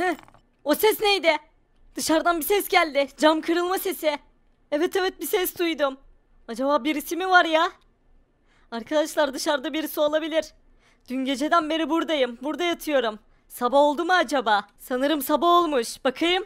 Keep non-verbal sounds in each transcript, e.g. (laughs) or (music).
Heh, o ses neydi? Dışarıdan bir ses geldi. Cam kırılma sesi. Evet evet bir ses duydum. Acaba birisi mi var ya? Arkadaşlar dışarıda birisi olabilir. Dün geceden beri buradayım. Burada yatıyorum. Sabah oldu mu acaba? Sanırım sabah olmuş. Bakayım.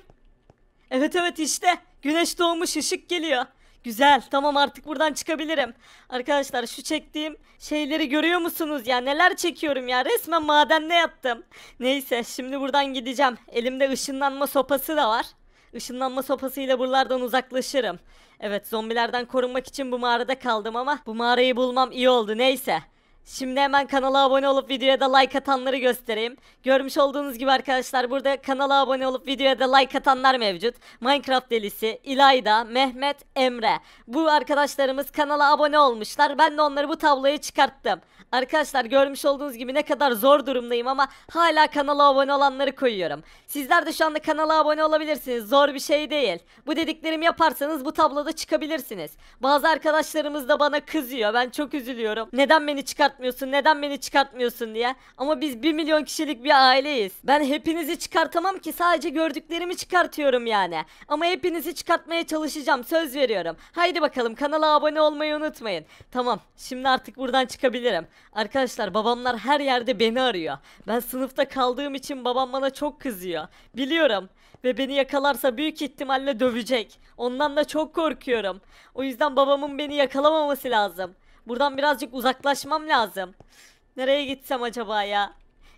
Evet evet işte. Güneş doğmuş ışık geliyor. Güzel. Tamam artık buradan çıkabilirim. Arkadaşlar şu çektiğim şeyleri görüyor musunuz ya? Neler çekiyorum ya? Resmen madenle yattım. Neyse şimdi buradan gideceğim. Elimde ışınlanma sopası da var. Işınlanma sopasıyla buralardan uzaklaşırım. Evet zombilerden korunmak için bu mağarada kaldım ama bu mağarayı bulmam iyi oldu neyse. Şimdi hemen kanala abone olup videoya da like atanları göstereyim. Görmüş olduğunuz gibi arkadaşlar burada kanala abone olup videoya da like atanlar mevcut. Minecraft delisi, İlayda, Mehmet, Emre. Bu arkadaşlarımız kanala abone olmuşlar. Ben de onları bu tabloya çıkarttım. Arkadaşlar görmüş olduğunuz gibi ne kadar zor durumdayım ama hala kanala abone olanları koyuyorum. Sizler de şu anda kanala abone olabilirsiniz. Zor bir şey değil. Bu dediklerimi yaparsanız bu tabloda çıkabilirsiniz. Bazı arkadaşlarımız da bana kızıyor. Ben çok üzülüyorum. Neden beni çıkartmıyorsun? Neden beni çıkartmıyorsun diye. Ama biz 1 milyon kişilik bir aileyiz. Ben hepinizi çıkartamam ki sadece gördüklerimi çıkartıyorum yani. Ama hepinizi çıkartmaya çalışacağım. Söz veriyorum. Haydi bakalım kanala abone olmayı unutmayın. Tamam. Şimdi artık buradan çıkabilirim. Arkadaşlar babamlar her yerde beni arıyor. Ben sınıfta kaldığım için babam bana çok kızıyor. Biliyorum. Ve beni yakalarsa büyük ihtimalle dövecek. Ondan da çok korkuyorum. O yüzden babamın beni yakalamaması lazım. Buradan birazcık uzaklaşmam lazım. Nereye gitsem acaba ya?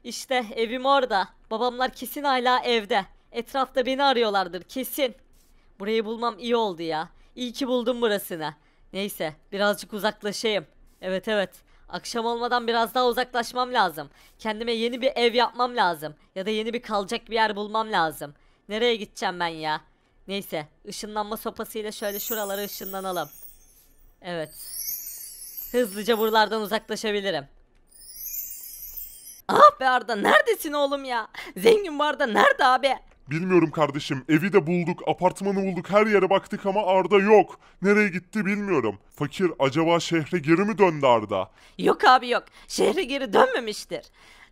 İşte evim orada. Babamlar kesin hala evde. Etrafta beni arıyorlardır kesin. Burayı bulmam iyi oldu ya. İyi ki buldum burasını. Neyse birazcık uzaklaşayım. Evet evet Akşam olmadan biraz daha uzaklaşmam lazım. Kendime yeni bir ev yapmam lazım. Ya da yeni bir kalacak bir yer bulmam lazım. Nereye gideceğim ben ya? Neyse ışınlanma sopasıyla şöyle şuralara ışınlanalım. Evet. Hızlıca buralardan uzaklaşabilirim. Ah be Arda neredesin oğlum ya? (laughs) Zengin bu Arda nerede abi? Bilmiyorum kardeşim. Evi de bulduk, apartmanı bulduk, her yere baktık ama Arda yok. Nereye gitti bilmiyorum. Fakir acaba şehre geri mi döndü Arda? Yok abi yok. Şehre geri dönmemiştir.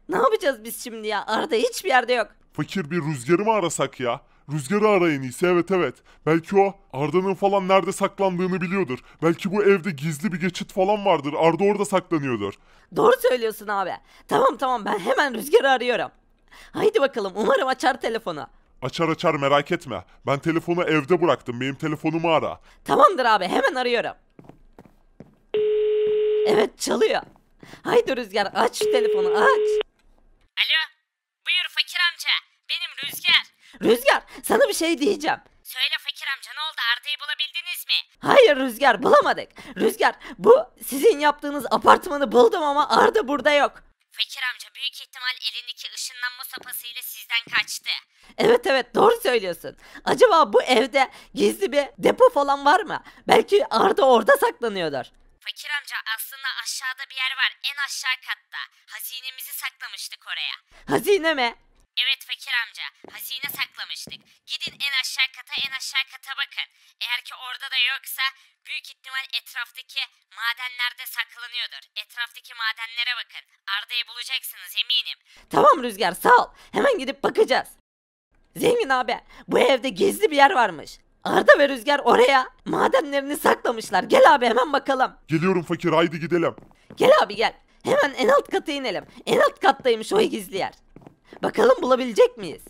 Ne yapacağız biz şimdi ya? Arda hiçbir yerde yok. Fakir bir rüzgarı mı arasak ya? Rüzgarı arayın iyisi evet evet. Belki o Arda'nın falan nerede saklandığını biliyordur. Belki bu evde gizli bir geçit falan vardır. Arda orada saklanıyordur. Doğru söylüyorsun abi. Tamam tamam ben hemen Rüzgar'ı arıyorum. Haydi bakalım umarım açar telefonu. Açar açar merak etme. Ben telefonu evde bıraktım. Benim telefonumu ara. Tamamdır abi hemen arıyorum. Evet çalıyor. Haydi Rüzgar aç şu telefonu aç. Alo. Buyur fakir amca. Benim Rüzgar. Rüzgar sana bir şey diyeceğim. Söyle fakir amca ne oldu Arda'yı bulabildiniz mi? Hayır Rüzgar bulamadık. Rüzgar bu sizin yaptığınız apartmanı buldum ama Arda burada yok. Fakir amca büyük ihtimal elindeki ışınlanma sopasıyla sizden kaçtı. Evet evet doğru söylüyorsun. Acaba bu evde gizli bir depo falan var mı? Belki Arda orada saklanıyordur. Fakir amca aslında aşağıda bir yer var en aşağı katta. Hazinemizi saklamıştık oraya. Hazine mi? Evet fakir amca hazine saklamıştık. Gidin en aşağı kata en aşağı kata bakın. Eğer ki orada da yoksa büyük ihtimal etraftaki madenlerde saklanıyordur. Etraftaki madenlere bakın. Arda'yı bulacaksınız eminim. Tamam Rüzgar sağ ol. Hemen gidip bakacağız. Zengin abi bu evde gizli bir yer varmış. Arda ve Rüzgar oraya madenlerini saklamışlar. Gel abi hemen bakalım. Geliyorum fakir haydi gidelim. Gel abi gel. Hemen en alt kata inelim. En alt kattaymış o gizli yer. Bakalım bulabilecek miyiz?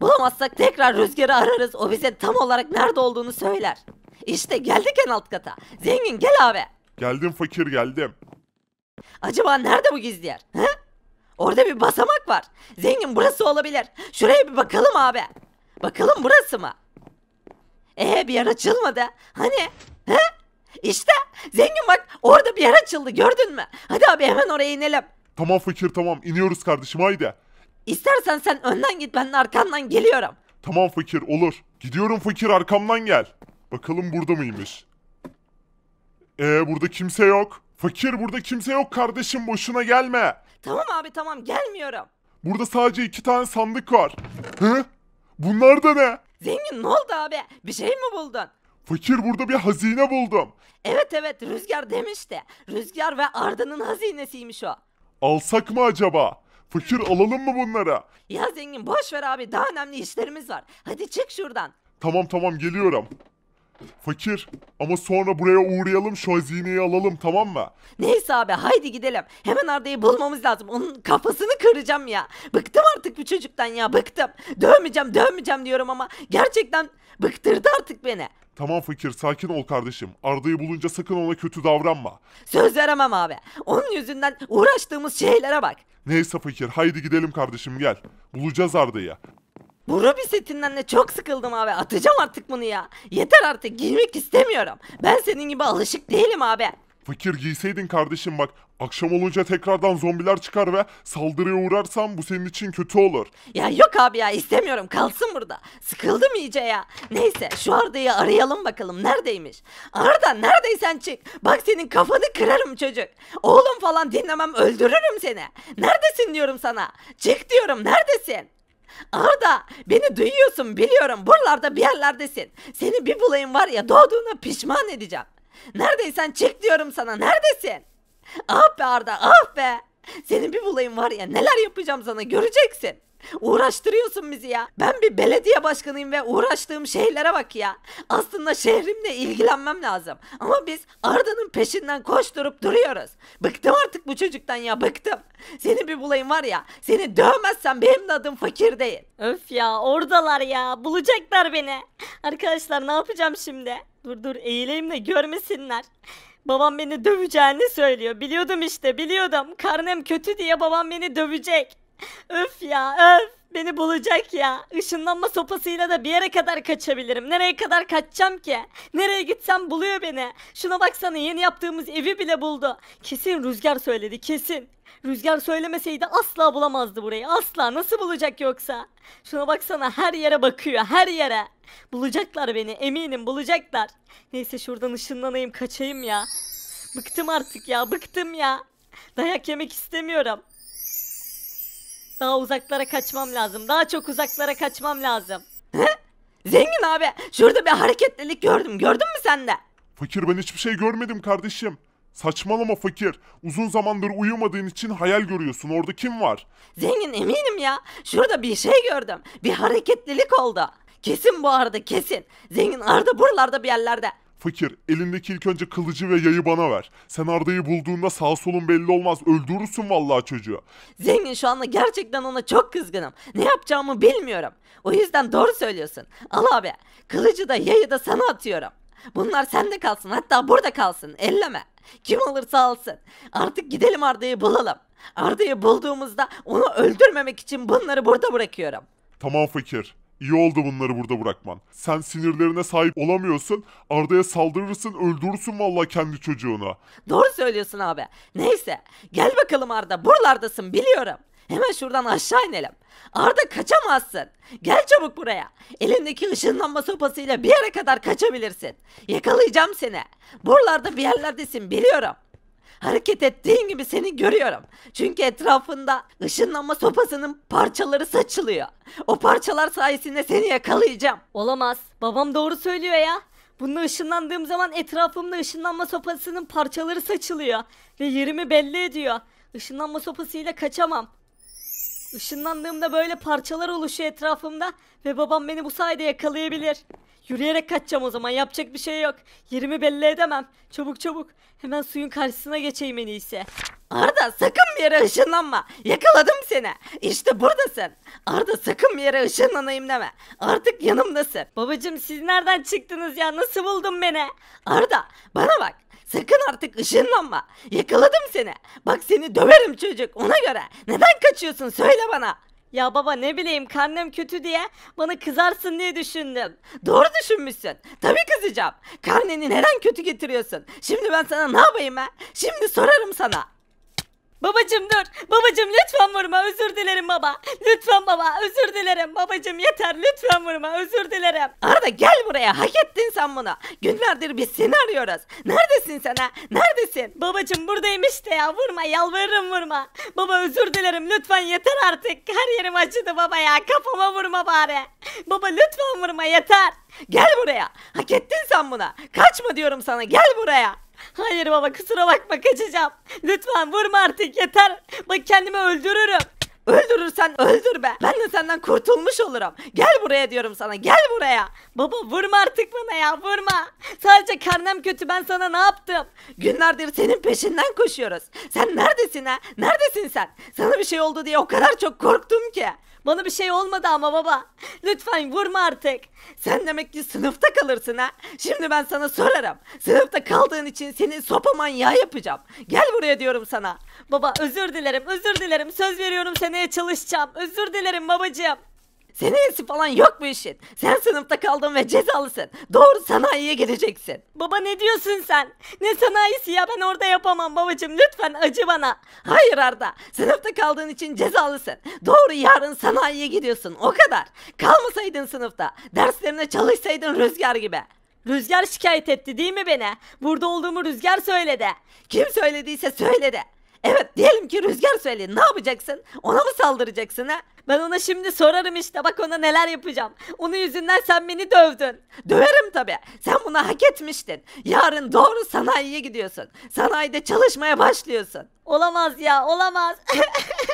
Bulamazsak tekrar rüzgarı ararız. O bize tam olarak nerede olduğunu söyler. İşte geldik en alt kata. Zengin gel abi. Geldim fakir geldim. Acaba nerede bu gizli yer? He? Orada bir basamak var. Zengin burası olabilir. Şuraya bir bakalım abi. Bakalım burası mı? Ee bir yer açılmadı. Hani? He? İşte zengin bak orada bir yer açıldı gördün mü? Hadi abi hemen oraya inelim. Tamam fakir tamam iniyoruz kardeşim haydi. İstersen sen önden git ben de arkandan geliyorum. Tamam fakir olur. Gidiyorum fakir arkamdan gel. Bakalım burada mıymış? Ee burada kimse yok. Fakir burada kimse yok kardeşim boşuna gelme. Tamam abi tamam gelmiyorum. Burada sadece iki tane sandık var. Hı? Bunlar da ne? Zengin ne oldu abi? Bir şey mi buldun? Fakir burada bir hazine buldum. Evet evet Rüzgar demişti. Rüzgar ve Arda'nın hazinesiymiş o. Alsak mı acaba? Fakir alalım mı bunlara? Ya zengin boş ver abi daha önemli işlerimiz var. Hadi çık şuradan. Tamam tamam geliyorum. Fakir ama sonra buraya uğrayalım şu hazineyi alalım tamam mı? Neyse abi haydi gidelim. Hemen Arda'yı bulmamız lazım. Onun kafasını kıracağım ya. Bıktım artık bu çocuktan ya bıktım. Dövmeyeceğim dövmeyeceğim diyorum ama gerçekten bıktırdı artık beni. Tamam fakir sakin ol kardeşim. Arda'yı bulunca sakın ona kötü davranma. Söz veremem abi. Onun yüzünden uğraştığımız şeylere bak. Neyse fakir haydi gidelim kardeşim gel. Bulacağız Arda'yı. Bu Robi setinden de çok sıkıldım abi. Atacağım artık bunu ya. Yeter artık giymek istemiyorum. Ben senin gibi alışık değilim abi. Fakir giyseydin kardeşim bak Akşam olunca tekrardan zombiler çıkar ve saldırıya uğrarsam bu senin için kötü olur. Ya yok abi ya istemiyorum kalsın burada. Sıkıldım iyice ya. Neyse şu Arda'yı arayalım bakalım neredeymiş. Arda neredeysen çık. Bak senin kafanı kırarım çocuk. Oğlum falan dinlemem öldürürüm seni. Neredesin diyorum sana. Çık diyorum neredesin? Arda beni duyuyorsun biliyorum buralarda bir yerlerdesin. Seni bir bulayım var ya doğduğuna pişman edeceğim. Neredeysen çık diyorum sana neredesin? Ah be Arda ah be. Senin bir bulayım var ya neler yapacağım sana göreceksin. Uğraştırıyorsun bizi ya. Ben bir belediye başkanıyım ve uğraştığım şeylere bak ya. Aslında şehrimle ilgilenmem lazım. Ama biz Arda'nın peşinden koşturup duruyoruz. Bıktım artık bu çocuktan ya bıktım. Seni bir bulayım var ya. Seni dövmezsen benim de adım fakir değil. Öf ya oradalar ya bulacaklar beni. Arkadaşlar ne yapacağım şimdi? Dur dur eğileyim de görmesinler. Babam beni döveceğini söylüyor. Biliyordum işte biliyordum. Karnem kötü diye babam beni dövecek. öf ya öf. Beni bulacak ya. Işınlanma sopasıyla da bir yere kadar kaçabilirim. Nereye kadar kaçacağım ki? Nereye gitsem buluyor beni. Şuna baksana yeni yaptığımız evi bile buldu. Kesin Rüzgar söyledi kesin. Rüzgar söylemeseydi asla bulamazdı burayı. Asla nasıl bulacak yoksa? Şuna baksana her yere bakıyor her yere. Bulacaklar beni eminim bulacaklar. Neyse şuradan ışınlanayım kaçayım ya. Bıktım artık ya bıktım ya. Dayak yemek istemiyorum. Daha uzaklara kaçmam lazım. Daha çok uzaklara kaçmam lazım. (laughs) Zengin abi şurada bir hareketlilik gördüm. Gördün mü sen de? Fakir ben hiçbir şey görmedim kardeşim. Saçmalama fakir. Uzun zamandır uyumadığın için hayal görüyorsun. Orada kim var? Zengin eminim ya. Şurada bir şey gördüm. Bir hareketlilik oldu. Kesin bu arada kesin. Zengin Arda buralarda bir yerlerde. Fakir elindeki ilk önce kılıcı ve yayı bana ver. Sen Arda'yı bulduğunda sağ solun belli olmaz. Öldürürsün vallahi çocuğu. Zengin şu anda gerçekten ona çok kızgınım. Ne yapacağımı bilmiyorum. O yüzden doğru söylüyorsun. Al abi kılıcı da yayı da sana atıyorum. Bunlar sende kalsın hatta burada kalsın elleme. Kim alırsa alsın. Artık gidelim Arda'yı bulalım. Arda'yı bulduğumuzda onu öldürmemek için bunları burada bırakıyorum. Tamam fakir. İyi oldu bunları burada bırakman. Sen sinirlerine sahip olamıyorsun. Arda'ya saldırırsın öldürürsün vallahi kendi çocuğunu. Doğru söylüyorsun abi. Neyse gel bakalım Arda buralardasın biliyorum. Hemen şuradan aşağı inelim. Arda kaçamazsın. Gel çabuk buraya. Elindeki ışınlanma sopasıyla bir yere kadar kaçabilirsin. Yakalayacağım seni. Buralarda bir yerlerdesin biliyorum. Hareket ettiğin gibi seni görüyorum. Çünkü etrafında ışınlanma sopasının parçaları saçılıyor. O parçalar sayesinde seni yakalayacağım. Olamaz. Babam doğru söylüyor ya. Bunu ışınlandığım zaman etrafımda ışınlanma sopasının parçaları saçılıyor. Ve yerimi belli ediyor. Işınlanma sopasıyla kaçamam. Işınlandığımda böyle parçalar oluşuyor etrafımda ve babam beni bu sayede yakalayabilir. Yürüyerek kaçacağım o zaman yapacak bir şey yok. Yerimi belli edemem. Çabuk çabuk. Hemen suyun karşısına geçeyim en iyisi. Arda sakın bir yere ışınlanma. Yakaladım seni. İşte buradasın. Arda sakın bir yere ışınlanayım deme. Artık yanımdasın. Babacım siz nereden çıktınız ya? Nasıl buldun beni? Arda bana bak. Sakın artık ışınlanma. Yakaladım seni. Bak seni döverim çocuk ona göre. Neden kaçıyorsun söyle bana. Ya baba ne bileyim karnem kötü diye bana kızarsın diye düşündüm. Doğru düşünmüşsün. Tabii kızacağım. Karneni neden kötü getiriyorsun? Şimdi ben sana ne yapayım ha? Şimdi sorarım sana. Babacım dur. Babacım lütfen vurma. Özür dilerim baba. Lütfen baba. Özür dilerim. Babacım yeter. Lütfen vurma. Özür dilerim. Arda gel buraya. Hak ettin sen bunu. Günlerdir biz seni arıyoruz. Neredesin sen ha? Neredesin? Babacım buradayım işte ya. Vurma. Yalvarırım vurma. Baba özür dilerim. Lütfen yeter artık. Her yerim acıdı baba ya. Kafama vurma bari. Baba lütfen vurma yeter. Gel buraya. Hak ettin sen buna. Kaçma diyorum sana. Gel buraya. Hayır baba kusura bakma kaçacağım. Lütfen vurma artık yeter. Bak kendimi öldürürüm. Öldürürsen öldür be. Ben de senden kurtulmuş olurum. Gel buraya diyorum sana. Gel buraya. Baba vurma artık bana ya vurma. Sadece karnem kötü ben sana ne yaptım? Günlerdir senin peşinden koşuyoruz. Sen neredesin ha? Neredesin sen? Sana bir şey oldu diye o kadar çok korktum ki. Bana bir şey olmadı ama baba. Lütfen vurma artık. Sen demek ki sınıfta kalırsın ha. Şimdi ben sana sorarım. Sınıfta kaldığın için senin sopa manyağı yapacağım. Gel buraya diyorum sana. Baba özür dilerim özür dilerim. Söz veriyorum sen demeye çalışacağım. Özür dilerim babacığım. Senin Senesi falan yok bu işin. Sen sınıfta kaldın ve cezalısın. Doğru sanayiye gideceksin. Baba ne diyorsun sen? Ne sanayisi ya ben orada yapamam babacığım. Lütfen acı bana. Hayır Arda. Sınıfta kaldığın için cezalısın. Doğru yarın sanayiye gidiyorsun. O kadar. Kalmasaydın sınıfta. Derslerine çalışsaydın rüzgar gibi. Rüzgar şikayet etti değil mi beni? Burada olduğumu rüzgar söyledi. Kim söylediyse söyledi. Evet diyelim ki Rüzgar söyleyin. Ne yapacaksın? Ona mı saldıracaksın ha? Ben ona şimdi sorarım işte bak ona neler yapacağım. Onun yüzünden sen beni dövdün. Döverim tabii. Sen bunu hak etmiştin. Yarın doğru sanayiye gidiyorsun. Sanayide çalışmaya başlıyorsun. Olamaz ya olamaz. (laughs)